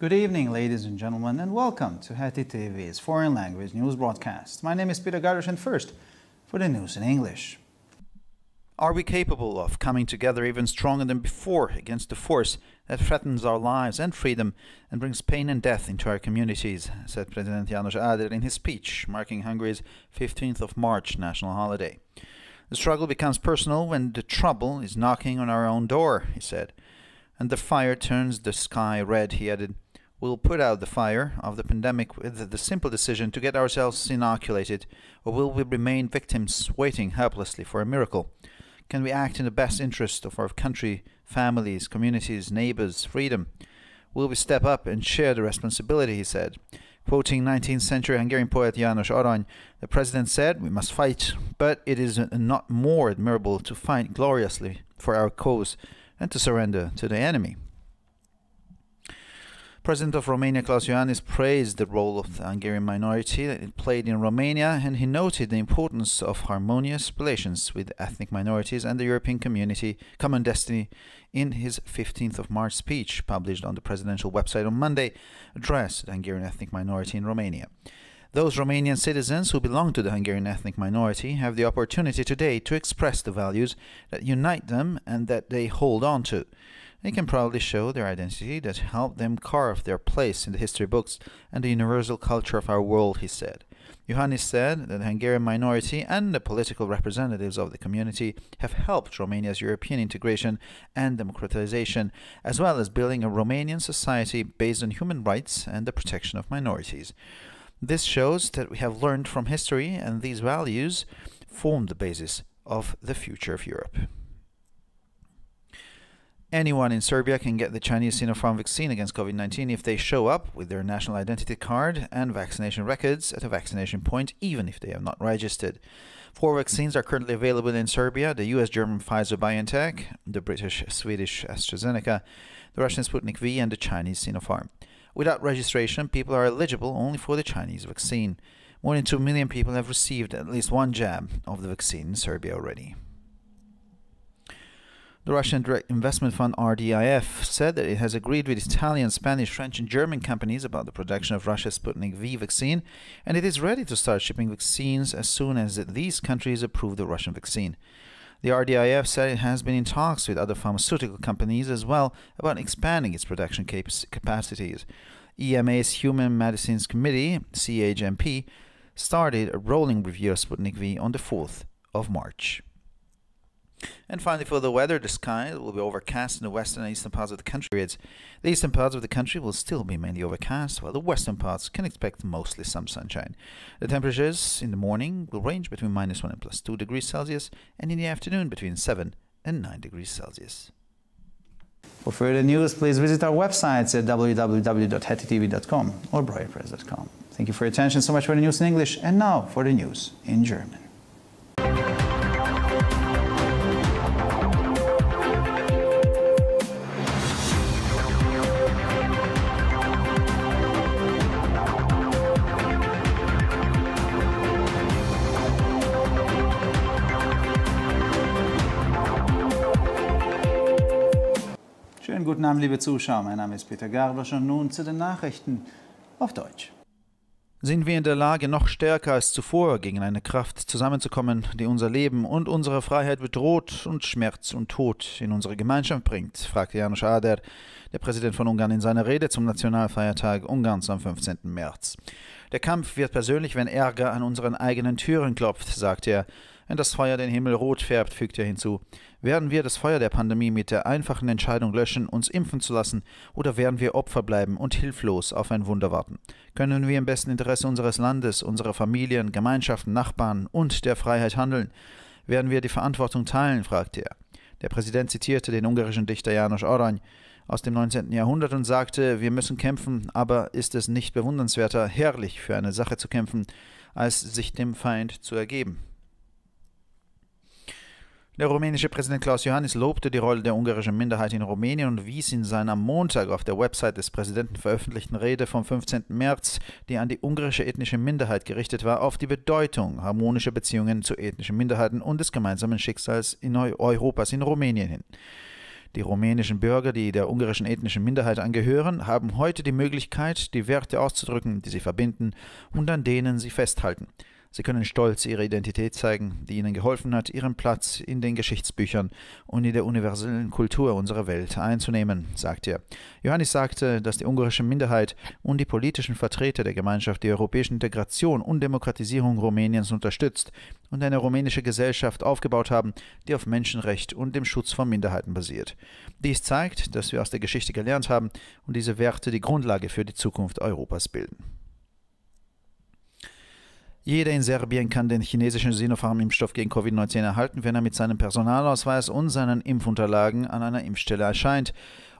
Good evening, ladies and gentlemen, and welcome to Hati TV's foreign language news broadcast. My name is Peter Gardish, and first, for the news in English. Are we capable of coming together even stronger than before against the force that threatens our lives and freedom and brings pain and death into our communities, said President Janos Ader in his speech marking Hungary's 15th of March national holiday. The struggle becomes personal when the trouble is knocking on our own door, he said. And the fire turns the sky red, he added will put out the fire of the pandemic with the simple decision to get ourselves inoculated, or will we remain victims waiting helplessly for a miracle? Can we act in the best interest of our country, families, communities, neighbors, freedom? Will we step up and share the responsibility, he said. Quoting 19th century Hungarian poet Janos Arany, the president said, We must fight, but it is not more admirable to fight gloriously for our cause than to surrender to the enemy. President of Romania Klaus Iohannis praised the role of the Hungarian minority that it played in Romania and he noted the importance of harmonious relations with ethnic minorities and the European community common destiny in his 15th of March speech published on the presidential website on Monday addressed the Hungarian ethnic minority in Romania. Those Romanian citizens who belong to the Hungarian ethnic minority have the opportunity today to express the values that unite them and that they hold on to. They can proudly show their identity that helped them carve their place in the history books and the universal culture of our world, he said. Johannes said that the Hungarian minority and the political representatives of the community have helped Romania's European integration and democratization, as well as building a Romanian society based on human rights and the protection of minorities. This shows that we have learned from history, and these values form the basis of the future of Europe. Anyone in Serbia can get the Chinese Sinopharm vaccine against COVID 19 if they show up with their national identity card and vaccination records at a vaccination point, even if they have not registered. Four vaccines are currently available in Serbia the US German Pfizer BioNTech, the British Swedish AstraZeneca, the Russian Sputnik V, and the Chinese Sinopharm. Without registration, people are eligible only for the Chinese vaccine. More than 2 million people have received at least one jab of the vaccine in Serbia already. The Russian Direct Investment Fund RDIF said that it has agreed with Italian, Spanish, French, and German companies about the production of Russia's Sputnik V vaccine, and it is ready to start shipping vaccines as soon as these countries approve the Russian vaccine. The RDIF said it has been in talks with other pharmaceutical companies as well about expanding its production cap capacities. EMA's Human Medicines Committee, CHMP, started a rolling review of Sputnik V on the 4th of March. And finally, for the weather, the sky will be overcast in the western and eastern parts of the country. The eastern parts of the country will still be mainly overcast, while the western parts can expect mostly some sunshine. The temperatures in the morning will range between minus 1 and plus 2 degrees Celsius, and in the afternoon between 7 and 9 degrees Celsius. For further news, please visit our websites at www.hettytv.com or briarpress.com. Thank you for your attention so much for the news in English, and now for the news in German. Schönen guten Abend, liebe Zuschauer. Mein Name ist Peter Garbasch und nun zu den Nachrichten auf Deutsch. Sind wir in der Lage, noch stärker als zuvor gegen eine Kraft zusammenzukommen, die unser Leben und unsere Freiheit bedroht und Schmerz und Tod in unsere Gemeinschaft bringt? fragte Janusz Ader, der Präsident von Ungarn, in seiner Rede zum Nationalfeiertag Ungarns am 15. März. Der Kampf wird persönlich, wenn Ärger an unseren eigenen Türen klopft, sagte er wenn das Feuer den Himmel rot färbt, fügt er hinzu. Werden wir das Feuer der Pandemie mit der einfachen Entscheidung löschen, uns impfen zu lassen, oder werden wir Opfer bleiben und hilflos auf ein Wunder warten? Können wir im besten Interesse unseres Landes, unserer Familien, Gemeinschaften, Nachbarn und der Freiheit handeln? Werden wir die Verantwortung teilen? fragte er. Der Präsident zitierte den ungarischen Dichter Janos Oranj aus dem 19. Jahrhundert und sagte, wir müssen kämpfen, aber ist es nicht bewundernswerter, herrlich für eine Sache zu kämpfen, als sich dem Feind zu ergeben? Der rumänische Präsident Klaus Johannis lobte die Rolle der ungarischen Minderheit in Rumänien und wies in seiner am Montag auf der Website des Präsidenten veröffentlichten Rede vom 15. März, die an die ungarische ethnische Minderheit gerichtet war, auf die Bedeutung harmonischer Beziehungen zu ethnischen Minderheiten und des gemeinsamen Schicksals in Europas in Rumänien hin. Die rumänischen Bürger, die der ungarischen ethnischen Minderheit angehören, haben heute die Möglichkeit, die Werte auszudrücken, die sie verbinden und an denen sie festhalten. Sie können stolz ihre Identität zeigen, die ihnen geholfen hat, ihren Platz in den Geschichtsbüchern und in der universellen Kultur unserer Welt einzunehmen, sagt er. Johannes sagte, dass die ungarische Minderheit und die politischen Vertreter der Gemeinschaft die europäische Integration und Demokratisierung Rumäniens unterstützt und eine rumänische Gesellschaft aufgebaut haben, die auf Menschenrecht und dem Schutz von Minderheiten basiert. Dies zeigt, dass wir aus der Geschichte gelernt haben und diese Werte die Grundlage für die Zukunft Europas bilden. Jeder in Serbien kann den chinesischen Sinopharm-Impfstoff gegen Covid-19 erhalten, wenn er mit seinem Personalausweis und seinen Impfunterlagen an einer Impfstelle erscheint,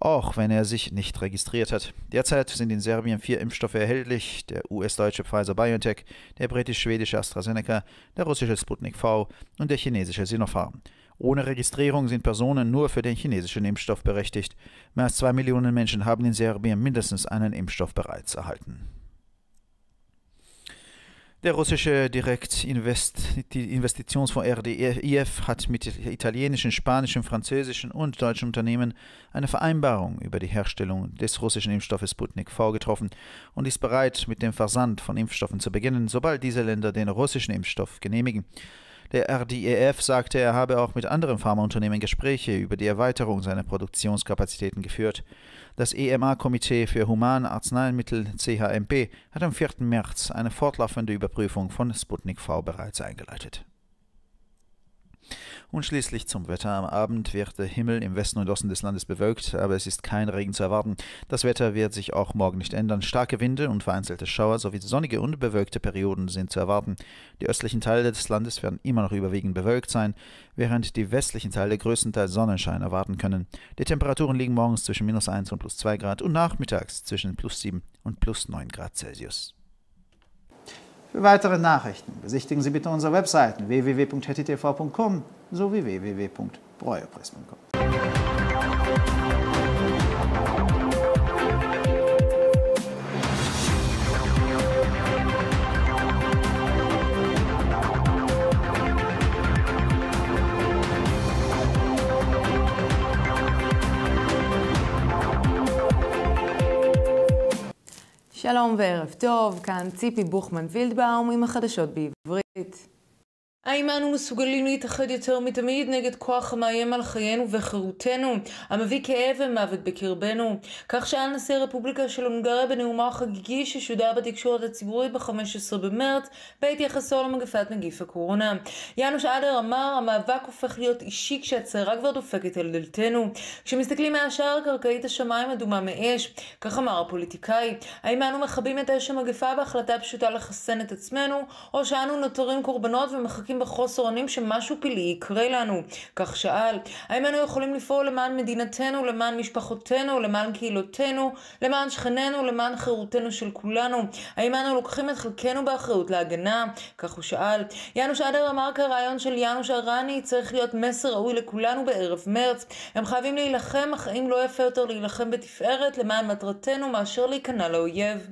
auch wenn er sich nicht registriert hat. Derzeit sind in Serbien vier Impfstoffe erhältlich: der US-deutsche Pfizer BioNTech, der britisch-schwedische AstraZeneca, der russische Sputnik V und der chinesische Sinopharm. Ohne Registrierung sind Personen nur für den chinesischen Impfstoff berechtigt. Mehr als zwei Millionen Menschen haben in Serbien mindestens einen Impfstoff bereits erhalten. Der russische Direktinvestitionsfonds RDIF e hat mit italienischen, spanischen, französischen und deutschen Unternehmen eine Vereinbarung über die Herstellung des russischen Impfstoffes Sputnik V getroffen und ist bereit, mit dem Versand von Impfstoffen zu beginnen, sobald diese Länder den russischen Impfstoff genehmigen. Der RDEF sagte, er habe auch mit anderen Pharmaunternehmen Gespräche über die Erweiterung seiner Produktionskapazitäten geführt. Das EMA-Komitee für humane Arzneimittel CHMP hat am 4. März eine fortlaufende Überprüfung von Sputnik V bereits eingeleitet. Und schließlich zum Wetter. Am Abend wird der Himmel im Westen und Osten des Landes bewölkt, aber es ist kein Regen zu erwarten. Das Wetter wird sich auch morgen nicht ändern. Starke Winde und vereinzelte Schauer sowie sonnige und bewölkte Perioden sind zu erwarten. Die östlichen Teile des Landes werden immer noch überwiegend bewölkt sein, während die westlichen Teile größtenteils Sonnenschein erwarten können. Die Temperaturen liegen morgens zwischen minus 1 und plus 2 Grad und nachmittags zwischen plus 7 und plus 9 Grad Celsius. Für weitere Nachrichten besichtigen Sie bitte unsere Webseiten www.httv.com sowie www.breueprismen.com. שלום וערב טוב, כאן ציפי בוכמן וילדבאום עם החדשות בעברית. האם אנו מסוגלים להתאחד יותר מתמיד נגד כוח המאיים על חיינו וחירותנו, המביא כאב ומוות בקרבנו? כך שאל נשיא הרפובליקה של הונגריה בנאומו החגיגי ששודר בתקשורת הציבורית ב-15 במרץ, בהתייחסו למגפת נגיף הקורונה. יאנוש אדר אמר, המאבק הופך להיות אישי כשהצעירה כבר דופקת על דלתנו. כשמסתכלים מהשאר, קרקעית השמיים אדומה מאש. כך אמר הפוליטיקאי, האם אנו מכבים את אש המגפה בהחלטה פשוטה לחסן את עצמנו, או שאנו נותרים קורבנות ומחכים מחזיקים בחוסר אונים שמשהו פלאי יקרה לנו. כך שאל, האם אנו יכולים לפעול למען מדינתנו, למען משפחותינו, למען קהילותינו, למען שכנינו, למען חירותנו של כולנו? האם אנו לוקחים את חלקנו באחריות להגנה? כך הוא שאל. יאנוש אדר אמר כרעיון של יאנוש ארני צריך להיות מסר ראוי לכולנו בערב מרץ. הם חייבים להילחם, אך האם לא יפה יותר להילחם בתפארת למען מטרתנו מאשר להיכנע לאויב?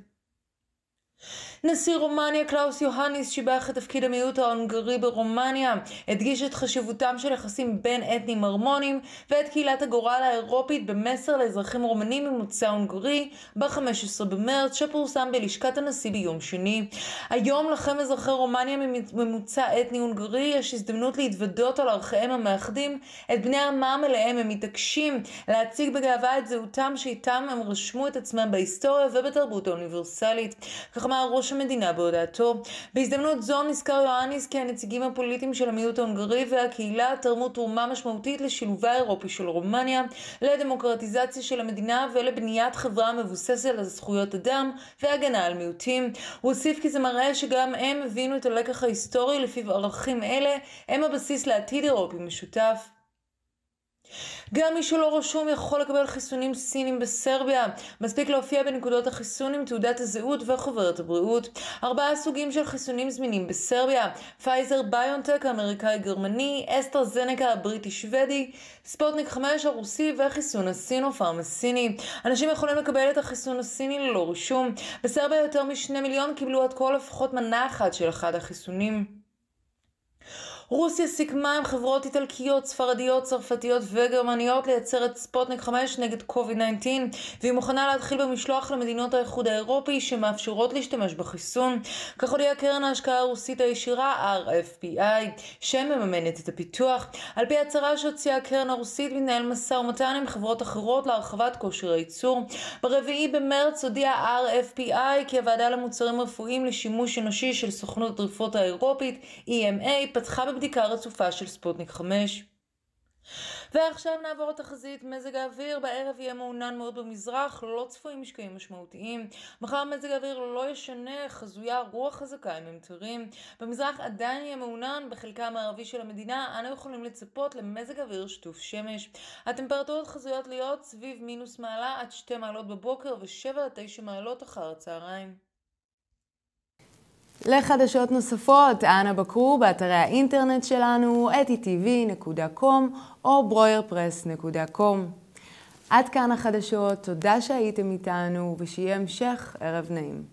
נשיא רומניה קלאוס יוהניס שיבח את תפקיד המיעוט ההונגרי ברומניה, הדגיש את חשיבותם של יחסים בין אתנים הרמונים ואת קהילת הגורל האירופית במסר לאזרחים רומנים ממוצא הונגרי ב-15 במרץ שפורסם בלשכת הנשיא ביום שני. היום לכם אזרחי רומניה ממוצא אתני הונגרי יש הזדמנות להתוודות על ערכיהם המאחדים את בני עמם אליהם הם מתעקשים להציג בגאווה את זהותם שאיתם הם רשמו את עצמם בהיסטוריה ובתרבות האוניברסלית. כך אמר ראש המדינה בהודעתו. בהזדמנות זו נזכר יואניס כי הנציגים הפוליטיים של המיעוט ההונגרי והקהילה תרמו תרומה משמעותית לשילובה האירופי של רומניה, לדמוקרטיזציה של המדינה ולבניית חברה מבוססת על זכויות אדם והגנה על מיעוטים. הוא הוסיף כי זה מראה שגם הם הבינו את הלקח ההיסטורי לפיו ערכים אלה הם הבסיס לעתיד אירופי משותף. גם מי שלא רשום יכול לקבל חיסונים סינים בסרביה. מספיק להופיע בנקודות החיסון עם תעודת הזהות וחוברת הבריאות. ארבעה סוגים של חיסונים זמינים בסרביה פייזר ביונטק האמריקאי-גרמני, אסטר זנקה הבריטי-שוודי, ספוטניק 5 הרוסי וחיסון הסינופארם הסיני. אנשים יכולים לקבל את החיסון הסיני ללא רישום. בסרביה יותר משני מיליון קיבלו עד כה לפחות מנה אחת של אחד החיסונים. רוסיה סיכמה עם חברות איטלקיות, ספרדיות, צרפתיות וגרמניות לייצר את ספוטניק 5 נגד COVID-19 והיא מוכנה להתחיל במשלוח למדינות האיחוד האירופי שמאפשרות להשתמש בחיסון. כך הודיעה קרן ההשקעה הרוסית הישירה RFPI שמממנת את הפיתוח. על פי ההצהרה שהוציאה הקרן הרוסית מתנהל משא ומתן עם חברות אחרות להרחבת כושר הייצור. ברביעי במרץ הודיע RFPI כי הוועדה למוצרים רפואיים לשימוש אנושי של סוכנות התרופות האירופית EMA פתחה בדיקה רצופה של ספוטניק 5. ועכשיו נעבור לתחזית מזג האוויר, בערב יהיה מעונן מאוד במזרח, לא צפויים משקעים משמעותיים. מחר מזג האוויר לא ישנה, חזויה רוח חזקה עם ממטרים. במזרח עדיין יהיה מעונן, בחלקה המערבי של המדינה אנו יכולים לצפות למזג אוויר שטוף שמש. הטמפרטורות חזויות להיות סביב מינוס מעלה עד שתי מעלות בבוקר ושבע עד תשע מעלות אחר הצהריים. לחדשות נוספות, אנא בקרו באתרי האינטרנט שלנו, etti.tv.com או ברוירפרס.com. עד כאן החדשות, תודה שהייתם איתנו ושיהיה המשך ערב נעים.